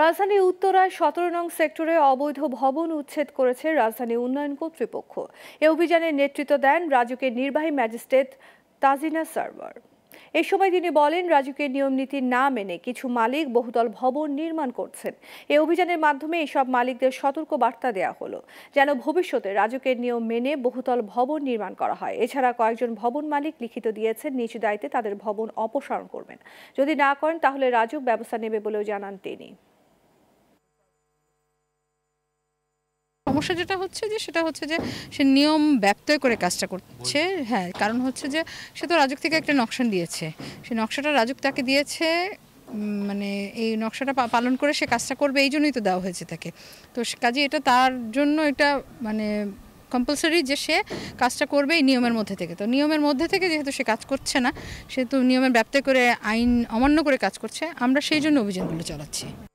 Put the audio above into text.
রাজধানী উত্তরায় সতেরো নং সেক্টরে অবৈধ ভবন উচ্ছেদ করেছে রাজধানী উন্নয়ন কর্তৃপক্ষ এ অভিযানে নেতৃত্ব দেন রাজুকের নির্বাহী ম্যাজিস্ট্রেট তাজিনা সার্ভার এ সময় তিনি বলেন রাজুকের নিয়ম নীতি না মেনে কিছু মালিক বহুতল ভবন নির্মাণ করছেন এই অভিযানের মাধ্যমে এসব মালিকদের সতর্ক বার্তা দেয়া হলো যেন ভবিষ্যতে রাজুকের নিয়ম মেনে বহুতল ভবন নির্মাণ করা হয় এছাড়া কয়েকজন ভবন মালিক লিখিত দিয়েছেন নিজ দায়িত্বে তাদের ভবন অপসারণ করবেন যদি না করেন তাহলে রাজুক ব্যবস্থা নেবে বলেও জানান তিনি সমস্যা যেটা হচ্ছে যে সেটা হচ্ছে যে সে নিয়ম ব্যপ্তয় করে কাজটা করছে হ্যাঁ কারণ হচ্ছে যে সে তো রাজুক থেকে একটা নকশা দিয়েছে সে নকশাটা রাজুক তাকে দিয়েছে মানে এই নকশাটা পালন করে সে কাজটা করবে এই জন্যই তো দেওয়া হয়েছে তাকে তো কাজে এটা তার জন্য এটা মানে কম্পালসারি যে সে কাজটা করবে এই নিয়মের মধ্যে থেকে তো নিয়মের মধ্যে থেকে যেহেতু সে কাজ করছে না সেহেতু নিয়মের ব্যাপ্তি করে আইন অমান্য করে কাজ করছে আমরা সেই জন্য অভিযানগুলো চালাচ্ছি